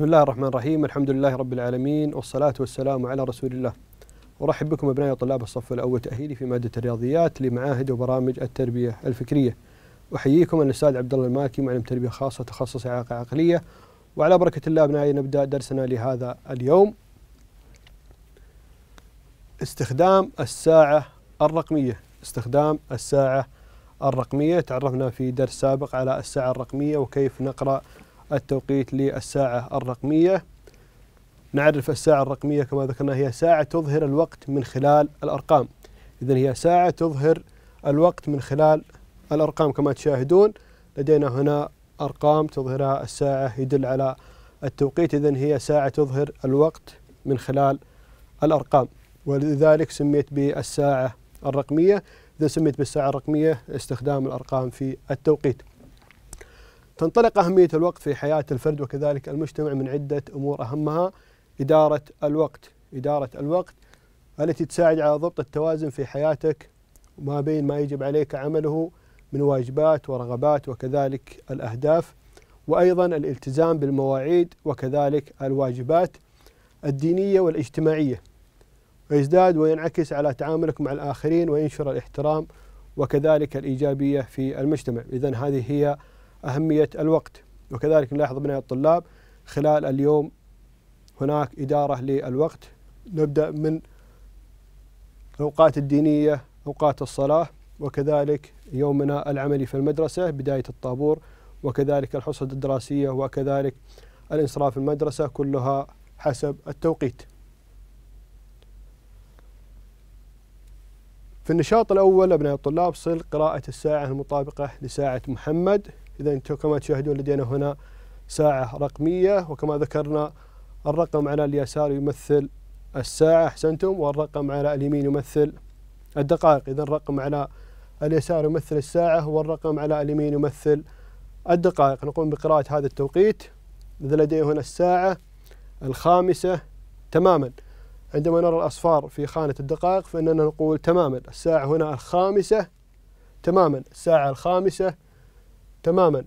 بسم الله الرحمن الرحيم الحمد لله رب العالمين والصلاة والسلام على رسول الله أرحب بكم أبنائي طلاب الصف الأول تأهيلي في مادة الرياضيات لمعاهد وبرامج التربية الفكرية أحييكم الأستاذ عبد الله المالكي معلم تربية خاصة تخصص إعاقة عقلية وعلى بركة الله أبنائي نبدأ درسنا لهذا اليوم استخدام الساعة الرقمية استخدام الساعة الرقمية تعرفنا في درس سابق على الساعة الرقمية وكيف نقرأ التوقيت للساعة الرقمية نعرف الساعة الرقمية كما ذكرنا هي ساعة تظهر الوقت من خلال الأرقام إذن هي ساعة تظهر الوقت من خلال الأرقام كما تشاهدون لدينا هنا أرقام تظهرها الساعة يدل على التوقيت إذن هي ساعة تظهر الوقت من خلال الأرقام ولذلك سميت بالساعة الرقمية إذا سميت بالساعة الرقمية استخدام الأرقام في التوقيت تنطلق أهمية الوقت في حياة الفرد وكذلك المجتمع من عدة أمور أهمها إدارة الوقت إدارة الوقت التي تساعد على ضبط التوازن في حياتك ما بين ما يجب عليك عمله من واجبات ورغبات وكذلك الأهداف وأيضا الالتزام بالمواعيد وكذلك الواجبات الدينية والاجتماعية ويزداد وينعكس على تعاملك مع الآخرين وينشر الاحترام وكذلك الإيجابية في المجتمع إذا هذه هي أهمية الوقت وكذلك نلاحظ أبناء الطلاب خلال اليوم هناك إدارة للوقت نبدأ من الأوقات الدينية أوقات الصلاة وكذلك يومنا العملي في المدرسة بداية الطابور وكذلك الحصد الدراسية وكذلك الانصراف المدرسة كلها حسب التوقيت في النشاط الأول أبناء الطلاب صل قراءة الساعة المطابقة لساعة محمد إذا أنتم كما تشاهدون لدينا هنا ساعة رقمية وكما ذكرنا الرقم على اليسار يمثل الساعة أحسنتم والرقم على اليمين يمثل الدقائق إذا الرقم على اليسار يمثل الساعة والرقم على اليمين يمثل الدقائق نقوم بقراءة هذا التوقيت إذا لدي هنا الساعة الخامسة تماما عندما نرى الأصفار في خانة الدقائق فإننا نقول تماما الساعة هنا الخامسة تماما الساعة الخامسة تماما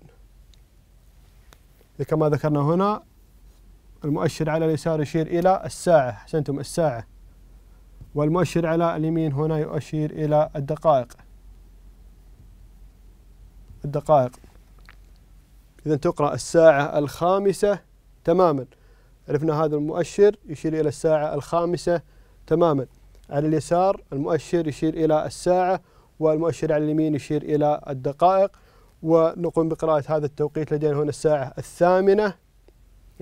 كما ذكرنا هنا المؤشر على اليسار يشير إلى الساعة أحسنتم الساعة والمؤشر على اليمين هنا يؤشر إلى الدقائق الدقائق إذا تقرأ الساعة الخامسة تماما عرفنا هذا المؤشر يشير إلى الساعة الخامسة تماما على اليسار المؤشر يشير إلى الساعة والمؤشر على اليمين يشير إلى الدقائق ونقوم بقراءة هذا التوقيت لدينا هنا الساعة الثامنة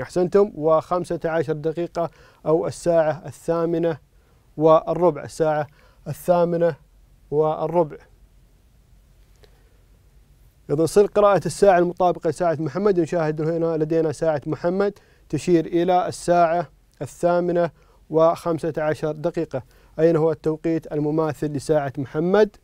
أحسنتم وخمسة عشر دقيقة أو الساعة الثامنة والربع الساعة الثامنة والربع إذا نصل قراءة الساعة المطابقة لساعة محمد نشاهد هنا لدينا ساعة محمد تشير إلى الساعة الثامنة وخمسة عشر دقيقة أين هو التوقيت المماثل لساعة محمد؟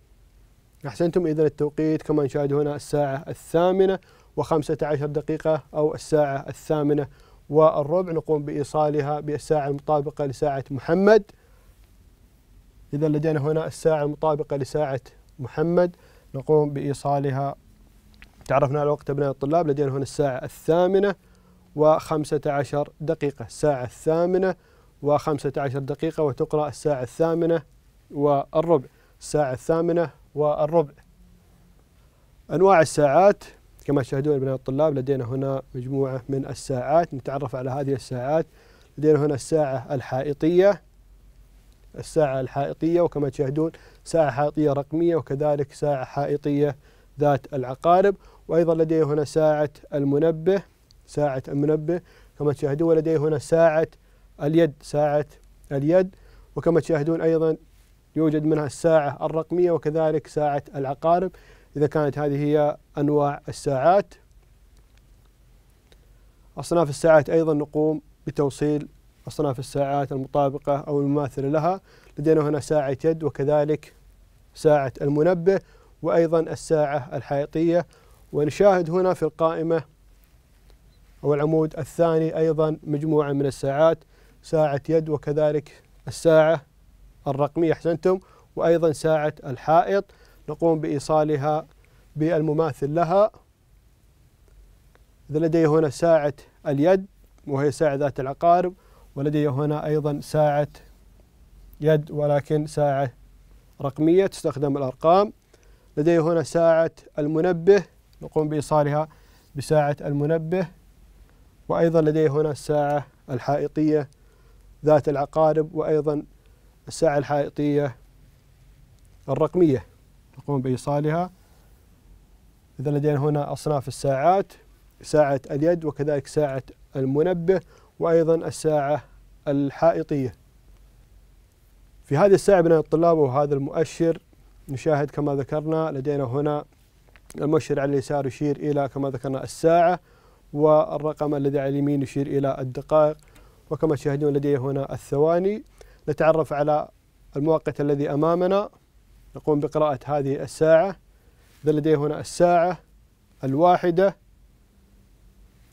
أحسنتم إذا التوقيت كما نشاهد هنا الساعة الثامنة وخمسة عشر دقيقة أو الساعة الثامنة والربع نقوم بإيصالها بالساعة المطابقة لساعة محمد إذا لدينا هنا الساعة المطابقة لساعة محمد نقوم بإيصالها تعرفنا على وقت أبناء الطلاب لدينا هنا الساعة الثامنة وخمسة عشر دقيقة الساعة الثامنة وخمسة عشر دقيقة وتقرأ الساعة الثامنة والربع الساعة الثامنة والربع أنواع الساعات كما تشاهدون أبناء الطلاب لدينا هنا مجموعة من الساعات نتعرف على هذه الساعات لدينا هنا الساعة الحائطية الساعة الحائطية وكما تشاهدون ساعة حائطية رقمية وكذلك ساعة حائطية ذات العقارب وأيضا لدي هنا ساعة المنبه ساعة المنبه كما تشاهدون لدي هنا ساعة اليد ساعة اليد وكما تشاهدون أيضا يوجد منها الساعة الرقمية وكذلك ساعة العقارب إذا كانت هذه هي أنواع الساعات أصناف الساعات أيضا نقوم بتوصيل أصناف الساعات المطابقة أو المماثلة لها لدينا هنا ساعة يد وكذلك ساعة المنبه وأيضا الساعة الحائطية ونشاهد هنا في القائمة أو العمود الثاني أيضا مجموعة من الساعات ساعة يد وكذلك الساعة الرقمية أحسنتم وأيضا ساعة الحائط نقوم بإيصالها بالمماثل لها إذا لدي هنا ساعة اليد وهي ساعة ذات العقارب ولدي هنا أيضا ساعة يد ولكن ساعة رقمية تستخدم الأرقام لدي هنا ساعة المنبه نقوم بإيصالها بساعة المنبه وأيضا لدي هنا الساعة الحائطية ذات العقارب وأيضا الساعة الحائطية الرقمية نقوم بإيصالها إذا لدينا هنا أصناف الساعات ساعة اليد وكذلك ساعة المنبه وأيضا الساعة الحائطية في هذه الساعة بناء الطلاب وهذا المؤشر نشاهد كما ذكرنا لدينا هنا المؤشر على اليسار يشير إلى كما ذكرنا الساعة والرقم الذي على اليمين يشير إلى الدقائق وكما تشاهدون لدي هنا الثواني نتعرف على المؤقت الذي أمامنا نقوم بقراءة هذه الساعة إذا لدي هنا الساعة الواحدة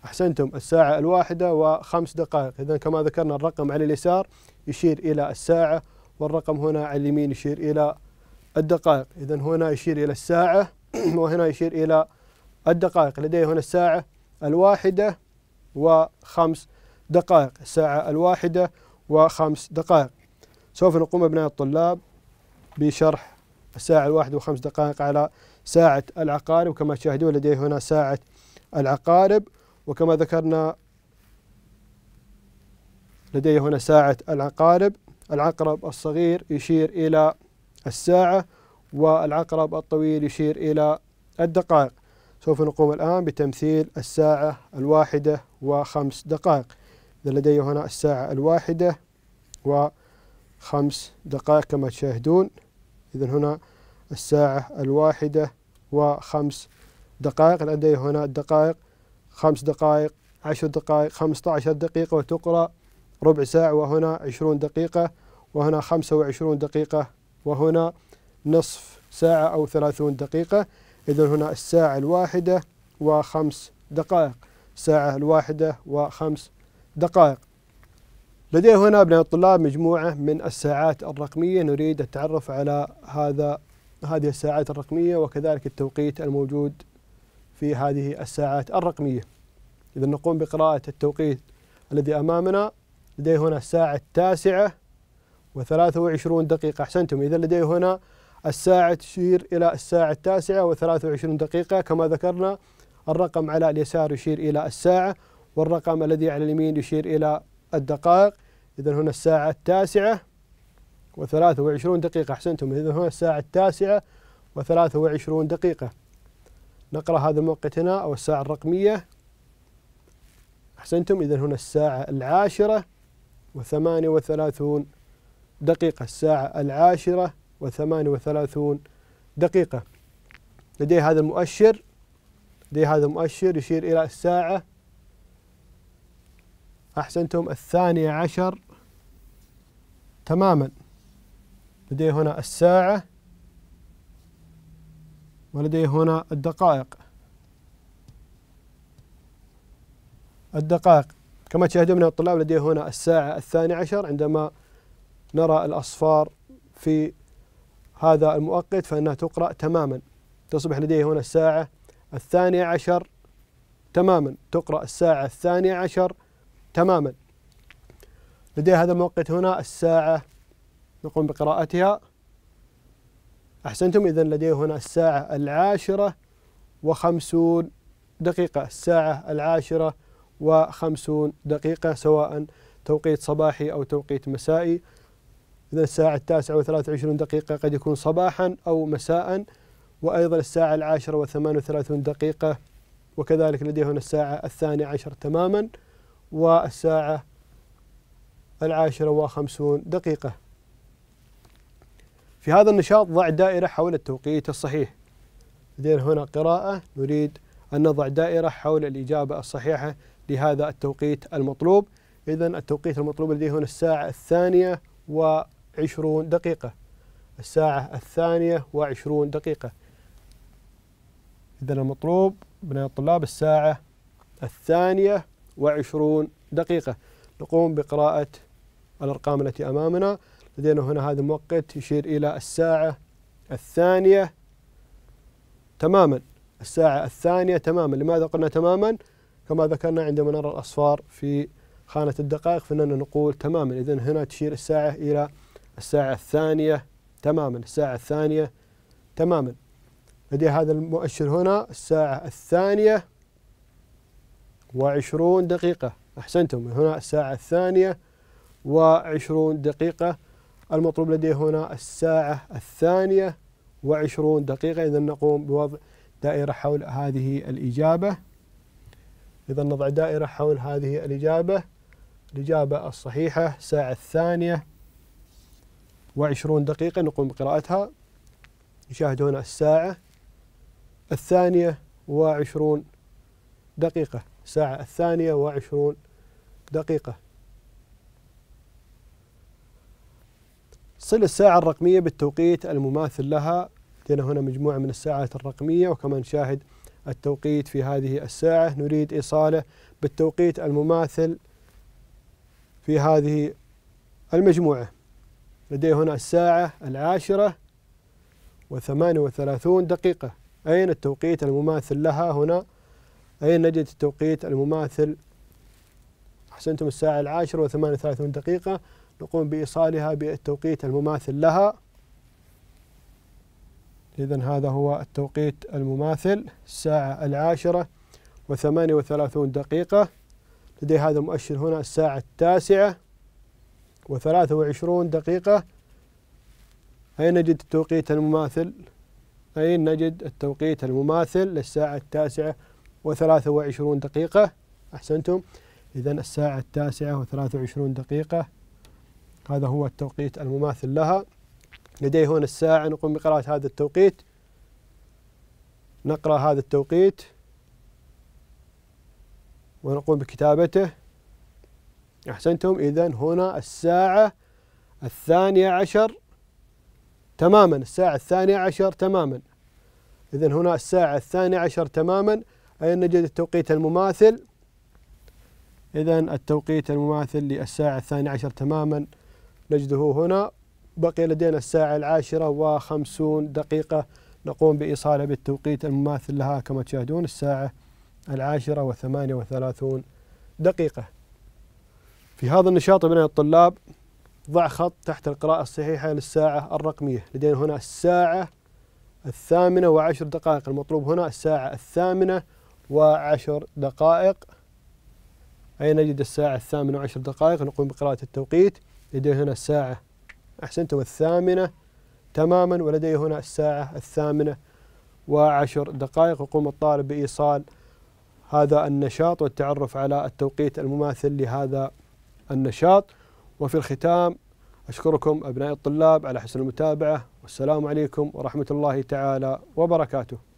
أحسنتم الساعة الواحدة وخمس دقائق إذا كما ذكرنا الرقم على اليسار يشير إلى الساعة والرقم هنا على اليمين يشير إلى الدقائق إذا هنا يشير إلى الساعة وهنا يشير إلى الدقائق لدي هنا الساعة الواحدة وخمس دقائق الساعة الواحدة وخمس دقائق سوف نقوم أبناء الطلاب بشرح الساعة الواحد وخمس دقائق على ساعة العقارب كما تشاهدون لدي هنا ساعة العقارب وكما ذكرنا لدي هنا ساعة العقارب العقرب الصغير يشير إلى الساعة والعقرب الطويل يشير إلى الدقائق سوف نقوم الآن بتمثيل الساعة الواحدة وخمس دقائق لدي هنا الساعة الواحدة وخمس خمس دقائق كما تشاهدون إذا هنا الساعة الواحدة وخمس دقائق لدي هنا الدقائق خمس دقائق عشر دقائق خمسة عشر دقيقة وتقرأ ربع ساعة وهنا عشرون دقيقة وهنا خمسة وعشرون دقيقة وهنا نصف ساعة أو ثلاثون دقيقة إذا هنا الساعة الواحدة وخمس دقائق الساعة الواحدة وخمس دقائق لدي هنا أبناء الطلاب مجموعة من الساعات الرقمية نريد التعرف على هذا هذه الساعات الرقمية وكذلك التوقيت الموجود في هذه الساعات الرقمية إذا نقوم بقراءة التوقيت الذي أمامنا لدي هنا الساعة التاسعة و23 دقيقة أحسنتم إذا لدي هنا الساعة تشير إلى الساعة التاسعة و23 دقيقة كما ذكرنا الرقم على اليسار يشير إلى الساعة والرقم الذي على اليمين يشير إلى الدقائق إذا هنا الساعة التاسعة وثلاثة وعشرون دقيقة أحسنتم إذا هنا الساعة التاسعة وثلاثة وعشرون دقيقة نقرأ هذا الموقت هنا أو الساعة الرقمية أحسنتم إذا هنا الساعة العاشرة وثمانية وثلاثون دقيقة الساعة العاشرة وثمانية وثلاثون دقيقة لدي هذا المؤشر لدي هذا المؤشر يشير إلى الساعة أحسنتم الثانية عشر تماما لدي هنا الساعة ولدي هنا الدقائق الدقائق كما تشاهدون من الطلاب لدي هنا الساعة الثانية عشر عندما نرى الأصفار في هذا المؤقت فإنها تقرأ تماما تصبح لدي هنا الساعة الثانية عشر تماما تقرأ الساعة الثانية عشر تماما لدي هذا الموقت هنا الساعة نقوم بقراءتها أحسنتم إذا لدي هنا الساعة العاشرة وخمسون دقيقة الساعة العاشرة وخمسون دقيقة سواء توقيت صباحي أو توقيت مسائي إذا الساعة التاسعة وثلاثة وعشرون دقيقة قد يكون صباحا أو مساء وأيضا الساعة العاشرة وثمان وثلاثون دقيقة وكذلك لدي هنا الساعة الثانية عشر تماما والساعة العاشرة وخمسون دقيقة في هذا النشاط ضع دائرة حول التوقيت الصحيح لدينا هنا قراءة نريد أن نضع دائرة حول الإجابة الصحيحة لهذا التوقيت المطلوب إذا التوقيت المطلوب لدي هنا الساعة الثانية وعشرون دقيقة الساعة الثانية وعشرون دقيقة إذا المطلوب من الطلاب الساعة الثانية وعشرون دقيقة نقوم بقراءة الأرقام التي أمامنا لدينا هنا هذا المؤقت يشير إلى الساعة الثانية تماما الساعة الثانية تماما لماذا قلنا تماما كما ذكرنا عندما نرى الأصفار في خانة الدقائق فإننا نقول تماما إذا هنا تشير الساعة إلى الساعة الثانية تماما الساعة الثانية تماما لدي هذا المؤشر هنا الساعة الثانية وعشرون دقيقة أحسنتم هنا الساعة الثانية وعشرون دقيقة المطلوب لدي هنا الساعة الثانية وعشرون دقيقة إذا نقوم بوضع دائرة حول هذه الإجابة إذا نضع دائرة حول هذه الإجابة الإجابة الصحيحة الساعة الثانية وعشرون دقيقة نقوم بقراءتها نشاهد هنا الساعة الثانية وعشرون دقيقة الساعة الثانية وعشرون دقيقة صل الساعة الرقمية بالتوقيت المماثل لها لدينا هنا مجموعة من الساعات الرقمية وكما نشاهد التوقيت في هذه الساعة نريد إيصاله بالتوقيت المماثل في هذه المجموعة لدي هنا الساعة العاشرة وثمان وثلاثون دقيقة أين التوقيت المماثل لها هنا أين نجد التوقيت المماثل أحسنتم الساعة العاشرة وثمانية وثلاثون دقيقة نقوم بإيصالها بالتوقيت المماثل لها إذا هذا هو التوقيت المماثل الساعة العاشرة وثمانية وثلاثون دقيقة لدي هذا المؤشر هنا الساعة التاسعة وثلاثة وعشرون دقيقة أين نجد التوقيت المماثل؟ أين نجد التوقيت المماثل للساعة التاسعة وثلاثة وعشرون دقيقة أحسنتم إذا الساعة التاسعة وثلاثة وعشرون دقيقة هذا هو التوقيت المماثل لها لدي هنا الساعة نقوم بقراءة هذا التوقيت نقرأ هذا التوقيت ونقوم بكتابته أحسنتم إذا هنا الساعة الثانية عشر تماما الساعة الثانية عشر تماما إذا هنا الساعة الثانية عشر تماما أين نجد التوقيت المماثل إذا التوقيت المماثل للساعة الثانية عشر تماما نجده هنا بقي لدينا الساعة العاشرة وخمسون دقيقة نقوم بإيصالها بالتوقيت المماثل لها كما تشاهدون الساعة العاشرة وثمانية وثلاثون دقيقة في هذا النشاط من الطلاب ضع خط تحت القراءة الصحيحة للساعة الرقمية لدينا هنا الساعة الثامنة وعشر دقائق المطلوب هنا الساعة الثامنة وعشر دقائق أي نجد الساعة الثامنة وعشر دقائق نقوم بقراءة التوقيت لدي هنا الساعة أحسنت والثامنة تماما ولدي هنا الساعة الثامنة وعشر دقائق يقوم الطالب بإيصال هذا النشاط والتعرف على التوقيت المماثل لهذا النشاط وفي الختام أشكركم أبناء الطلاب على حسن المتابعة والسلام عليكم ورحمة الله تعالى وبركاته